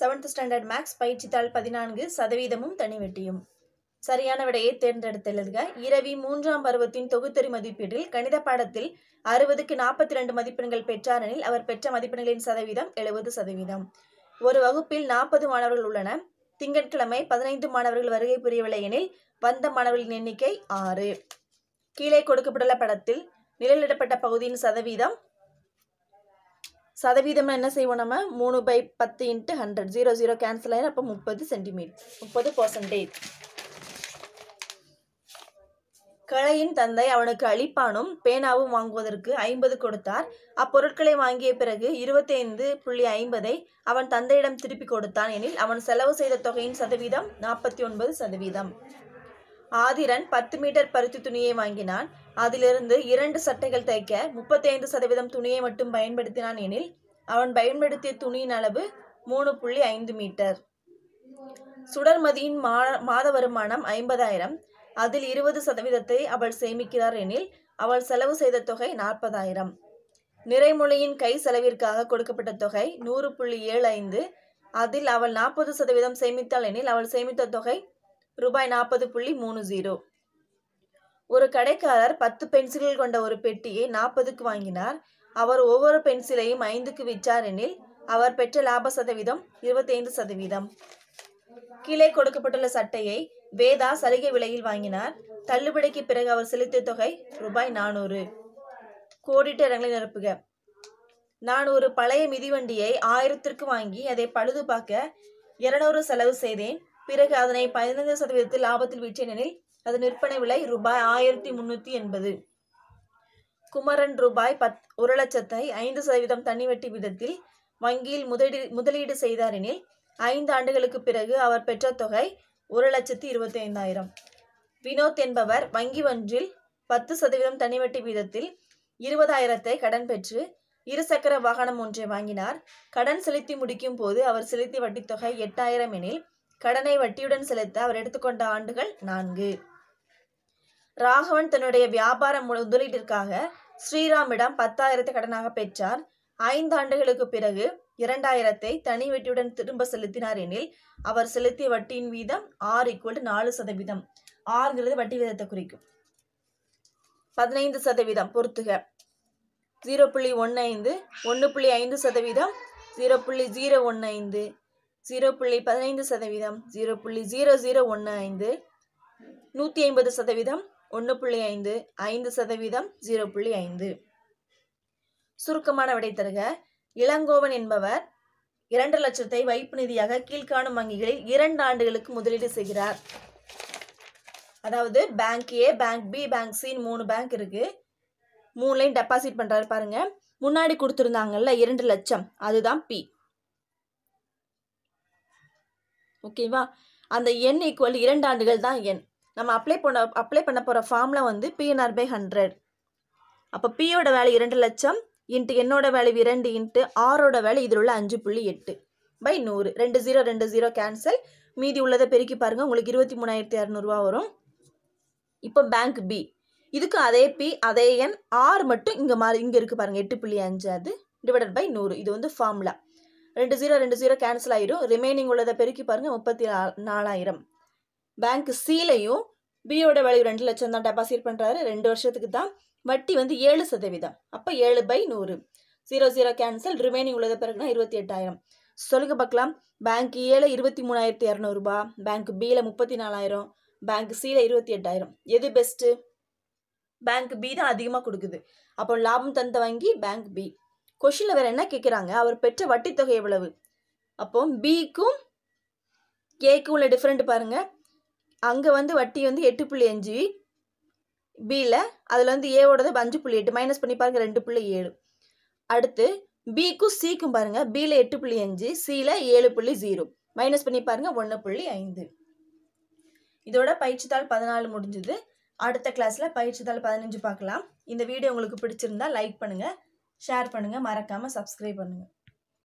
seventh standard maths பயிற்சித்தாள் பதினான்கு சதவீதமும் தனி வெட்டியும் சரியான விடையை தேர்ந்தெடுத்தெழுதுக இரவி மூன்றாம் பருவத்தின் தொகுத்தறி மதிப்பீட்டில் கணித பாடத்தில் அறுபதுக்கு நாற்பத்தி ரெண்டு மதிப்பெண்கள் பெற்றாரெனில் அவர் பெற்ற மதிப்பெண்களின் சதவீதம் எழுபது சதவீதம் ஒரு வகுப்பில் நாற்பது மாணவர்கள் உள்ளன திங்கட்கிழமை பதினைந்து மாணவர்கள் வருகை புரியவில்லை எனில் வந்த மாணவர்களின் எண்ணிக்கை ஆறு கீழே கொடுக்கப்பட்டுள்ள படத்தில் நிழலிடப்பட்ட பகுதியின் சதவீதம் சதவீதமாக என்ன செய்வோம் நம்ம மூணு பை பத்து into hundred zero zero cancel ஆயிடும் அப்போ முப்பது சென்டிமீட்டர் முப்பது பர்சன்டேஜ் கலையின் தந்தை அவனுக்கு அழிப்பானும் பேனாவும் வாங்குவதற்கு ஐம்பது கொடுத்தார் அப்பொருட்களை வாங்கிய பிறகு இருபத்தி ஐந்து புள்ளி ஐம்பதை அவன் தந்தையிடம் திருப்பி கொடுத்தான் எனில் அவன் செலவு செய்த தொகையின் சதவீதம் நாற்பத்தி ஒன்பது சதவீதம் ஆதிரன் பத்து மீட்டர் பருத்தி துணியை வாங்கினான் அதிலிருந்து இரண்டு சட்டைகள் தைக்க முப்பத்தைந்து சதவீதம் துணியை மட்டும் பயன்படுத்தினான் எனில் அவன் பயன்படுத்திய துணியின் அளவு மூணு புள்ளி ஐந்து மீட்டர் சுடர்மதியின் மா மாத வருமானம் ஐம்பதாயிரம் அதில் இருபது சதவீதத்தை அவள் சேமிக்கிறார் எனில் அவள் செலவு செய்த தொகை நாற்பதாயிரம் நிறைமொழியின் கை செலவிற்காக கொடுக்கப்பட்ட தொகை நூறு புள்ளி ஏழு ஐந்து அதில் அவள் நாற்பது சதவீதம் சேமித்தாள் எனில் அவள் சேமித்த தொகை ரூபாய் நாற்பது புள்ளி மூணு ஜீரோ ஒரு கடைக்காரர் பத்து பென்சில்கள் கொண்ட ஒரு பெட்டியை நாற்பதுக்கு வாங்கினார் அவர் ஒவ்வொரு பென்சிலையும் ஐந்துக்கு விற்றார் எனில் அவர் பெற்ற லாப சதவீதம் இருபத்தைந்து சதவீதம் கீழே கொடுக்கப்பட்டுள்ள சட்டையை வேதா சலுகை விலையில் வாங்கினார் தள்ளுபடிக்கு பிறகு அவர் செலுத்திய தொகை ரூபாய் நானூறு கோடிட்டு இடங்களை நிரப்புக நான் ஒரு பழைய மிதிவண்டியை ஆயிரத்திற்கு வாங்கி அதை பழுது பார்க்க இருநூறு செலவு செய்தேன் பிறகு அதனை பதினைந்து சதவீதத்தில் லாபத்தில் விற்றேனெனில் அதன் விற்பனை விலை ரூபாய் ஆயிரத்தி முன்னூற்றி எண்பது குமரன் ரூபாய் பத் ஒரு லட்சத்தை ஐந்து சதவீதம் வெட்டி விதத்தில் வங்கியில் முதலீடு முதலீடு செய்தார் எனில் ஐந்து ஆண்டுகளுக்கு பிறகு அவர் பெற்ற தொகை ஒரு லட்சத்தி இருபத்தி ஐந்தாயிரம் வினோத் என்பவர் வங்கி ஒன்றில் பத்து சதவீதம் தனிவட்டி வீதத்தில் இருபதாயிரத்தை கடன் பெற்று இருசக்கர வாகனம் ஒன்றை வாங்கினார் கடன் செலுத்தி முடிக்கும் போது அவர் செலுத்தி வட்டித்தொகை எட்டாயிரம் எனில் கடனை வட்டியுடன் செலுத்த அவர் எடுத்துக்கொண்ட ஆண்டுகள் நான்கு ராகவன் தன்னுடைய வியாபார முதலீட்டிற்காக ஸ்ரீராமிடம் பத்தாயிரத்தை கடனாக பெற்றார் ஐந்து ஆண்டுகளுக்கு பிறகு இரண்டாயிரத்தை தனி வட்டியுடன் திரும்ப செலுத்தினார் எனில் அவர் செலுத்திய வட்டியின் வீதம் ஆறு ஈக்குவல் நாலு சதவீதம் ஆறுங்கிறது வட்டி வீதத்தை குறிக்கும் பதினைந்து சதவீதம் பொறுத்துக ஜீரோ புள்ளி ஒன்று ஐந்து ஒன்று புள்ளி ஐந்து சதவீதம் ஜீரோ புள்ளி ஜீரோ ஒன்று ஐந்து ஜீரோ புள்ளி பதினைந்து சதவீதம் ஜீரோ புள்ளி ஜீரோ ஜீரோ ஒன்று ஐந்து நூற்றி ஐம்பது சதவீதம் ஒன்று புள்ளி ஐந்து ஐந்து சதவீதம் ஜீரோ புள்ளி ஐந்து சுருக்கமான விடை தருக இளங்கோவன் என்பவர் இரண்டு லட்சத்தை வைப்பு நிதியாக கீழ்காணும் வங்கிகளில் இரண்டு ஆண்டுகளுக்கு முதலீடு செய்கிறார் அதாவது bank A bank B bank சின்னு மூணு பேங்க் இருக்கு மூணுலையும் டெபாசிட் பண்ணுறாரு பாருங்க முன்னாடி கொடுத்துருந்தாங்கல்ல இரண்டு லட்சம் அதுதான் பி ஓகேவா அந்த என் ஈக்குவல் இரண்டு ஆண்டுகள் தான் எண் நம்ம அப்ளை பண்ண அப்ளை பண்ண போகிற ஃபார்மில் வந்து பிஎன்ஆர் பை ஹண்ட்ரட் அப்போ பியோட வேலை இரண்டு லட்சம் இன்ட்டு என்னோட வேலை இரண்டு இன்ட்டு ஆரோட வேலை இதில் உள்ள அஞ்சு புள்ளி எட்டு பை நூறு ரெண்டு ஜீரோ ரெண்டு ஜீரோ கேன்சல் மீதி உள்ளதை பெருக்கி பாருங்கள் உங்களுக்கு இருபத்தி மூணாயிரத்தி இரநூறுவா வரும் இப்போ பேங்க் பி இதுக்கு அதே பி அதே எண் ஆறு மட்டும் இங்கே மாறி இங்கே இருக்குது பாருங்கள் எட்டு புள்ளி அஞ்சு அது டிவைடட் பை நூறு இது வந்து ஃபார்ம்லா ரெண்டு ஜீரோ ரெண்டு ஜீரோ கேன்சல் ஆகிடும் ரிமைனிங் உள்ளதை பெருக்கி பாருங்க முப்பத்தி நாலாயிரம் பேங்க் சீலையும் பியோட வேல்யூ ரெண்டு லட்சம் தான் டெபாசிட் பண்ணுறாரு ரெண்டு வருஷத்துக்கு தான் வட்டி வந்து ஏழு சதவீதம் அப்போ ஏழு பை நூறு ஜீரோ ஜீரோ கேன்சல் ரிமைனிங் உள்ளதை பிறகுனா இருபத்தி எட்டாயிரம் சொல்லுங்க பார்க்கலாம் பேங்க் ஏல e இருபத்தி மூணாயிரத்தி இரநூறுபா பேங்க் பியில் முப்பத்தி நாலாயிரம் பேங்க் சியில் இருபத்தி எட்டாயிரம் எது பெஸ்ட்டு பேங்க் பி தான் அதிகமாக கொடுக்குது அப்போ லாபம் தந்த வங்கி பேங்க் பி கொஷினில் வேறு என்ன கேட்குறாங்க அவர் பெற்ற வட்டித்தொகை எவ்வளவு அப்போ பிக்கும் ஏக்கும் உள்ள டிஃப்ரெண்ட் பாருங்கள் அங்கே வந்து வட்டி வந்து எட்டு புள்ளி அஞ்சு பியில் அதில் வந்து ஏவோடது அஞ்சு புள்ளி எட்டு மைனஸ் பண்ணி பாருங்கள் ரெண்டு புள்ளி ஏழு அடுத்து பிக்கும் சிக்கும் பாருங்கள் பியில் எட்டு புள்ளி அஞ்சு சியில் ஏழு புள்ளி ஜீரோ மைனஸ் பண்ணி பாருங்கள் ஒன்று புள்ளி ஐந்து இதோட பயிற்சித்தாள் பதினாலு முடிஞ்சுது அடுத்த கிளாஸில் பயிற்சித்தாள் பதினஞ்சு பார்க்கலாம் இந்த வீடியோ உங்களுக்கு பிடிச்சிருந்தா லைக் பண்ணுங்கள் ஷேர் பண்ணுங்கள் மறக்காமல் சப்ஸ்கிரைப் பண்ணுங்கள்